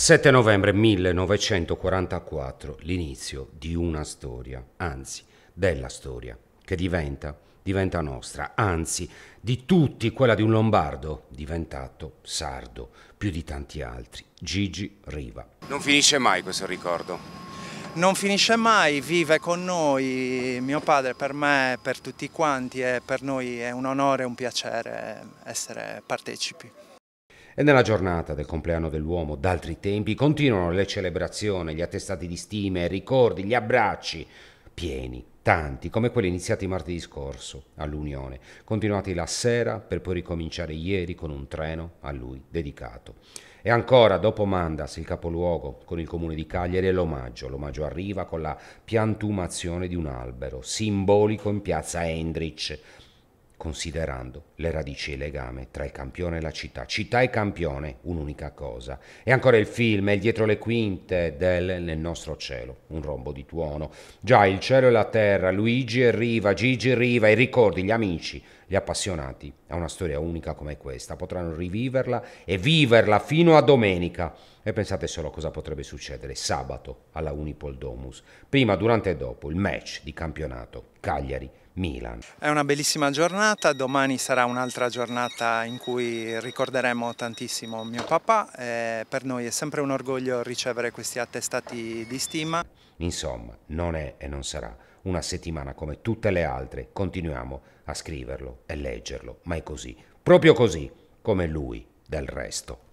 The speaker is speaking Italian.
7 novembre 1944, l'inizio di una storia, anzi della storia, che diventa, diventa nostra, anzi di tutti quella di un lombardo diventato sardo, più di tanti altri, Gigi Riva. Non finisce mai questo ricordo. Non finisce mai, vive con noi, mio padre per me, per tutti quanti e per noi è un onore e un piacere essere partecipi. E nella giornata del compleanno dell'uomo d'altri tempi continuano le celebrazioni, gli attestati di stime, i ricordi, gli abbracci, pieni, tanti, come quelli iniziati martedì scorso all'Unione, continuati la sera per poi ricominciare ieri con un treno a lui dedicato. E ancora dopo Mandas, il capoluogo, con il comune di Cagliari e l'omaggio. L'omaggio arriva con la piantumazione di un albero, simbolico in piazza Hendrich, considerando le radici e il legame tra il campione e la città. Città e campione, un'unica cosa. E ancora il film, è il dietro le quinte del Nel nostro cielo, un rombo di tuono. Già il cielo e la terra, Luigi e Riva, Gigi e Riva, i ricordi, gli amici, gli appassionati a una storia unica come questa potranno riviverla e viverla fino a domenica. E pensate solo cosa potrebbe succedere sabato alla Unipol Domus, prima, durante e dopo il match di campionato Cagliari Milan. È una bellissima giornata, domani sarà un'altra giornata in cui ricorderemo tantissimo mio papà, eh, per noi è sempre un orgoglio ricevere questi attestati di stima. Insomma, non è e non sarà una settimana come tutte le altre, continuiamo a scriverlo e leggerlo, ma è così, proprio così, come lui del resto.